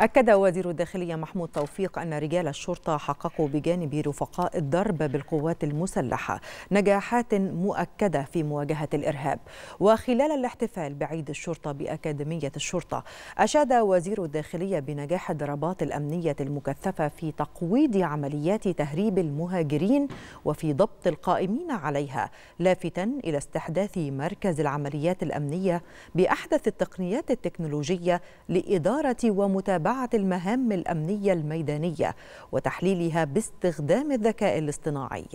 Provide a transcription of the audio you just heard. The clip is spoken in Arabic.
أكد وزير الداخلية محمود توفيق أن رجال الشرطة حققوا بجانب رفقاء الضرب بالقوات المسلحة نجاحات مؤكدة في مواجهة الإرهاب وخلال الاحتفال بعيد الشرطة بأكاديمية الشرطة أشاد وزير الداخلية بنجاح الضربات الأمنية المكثفة في تقويض عمليات تهريب المهاجرين وفي ضبط القائمين عليها لافتا إلى استحداث مركز العمليات الأمنية بأحدث التقنيات التكنولوجية لإدارة ومتابعة متابعة المهام الأمنية الميدانية وتحليلها باستخدام الذكاء الاصطناعي